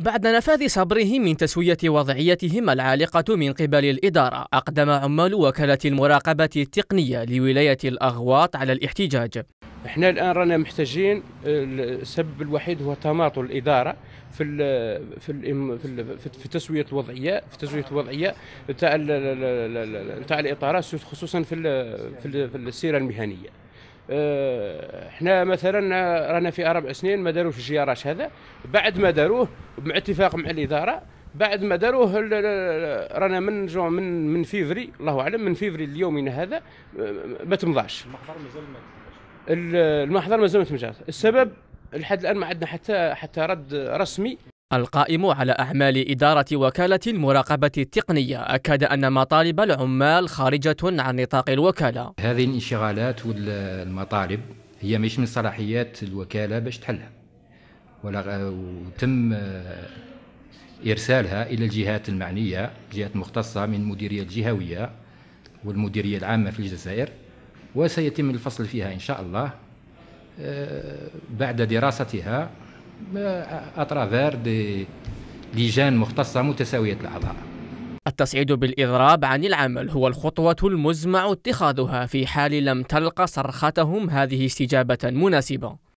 بعد نفاذ صبره من تسوية وضعيتهم العالقة من قبل الإدارة أقدم عمال وكالة المراقبة التقنية لولاية الأغواط على الاحتجاج احنا الان رانا محتاجين السبب الوحيد هو تماطل الاداره في الـ في الـ في, الـ في تسويه الوضعيه في تسويه الوضعيه تاع تاع الاطارات خصوصا في في السيره المهنيه احنا آه، مثلا رانا في اربع سنين ما داروش الجياراش هذا بعد ما داروه مع اتفاق مع الاداره بعد ما داروه رانا من جو من من فيفري الله اعلم من فيفري ليومنا هذا آه، ما تمضاش المحضر مازال ما المحضر مازال ما تمضاش السبب لحد الان ما عندنا حتى حتى رد رسمي القائم على أعمال إدارة وكالة المراقبة التقنية أكد أن مطالب العمال خارجة عن نطاق الوكالة هذه الانشغالات والمطالب هي مش من صلاحيات الوكالة باش تحلها وتم إرسالها إلى الجهات المعنية الجهات المختصة من المديرية الجهوية والمديرية العامة في الجزائر وسيتم الفصل فيها إن شاء الله آه، بعد دراستها اترافير دي ليجان مختصه متساويه الاعضاء التصعيد بالإضراب عن العمل هو الخطوة المزمع اتخاذها في حال لم تلق صرختهم هذه استجابة مناسبة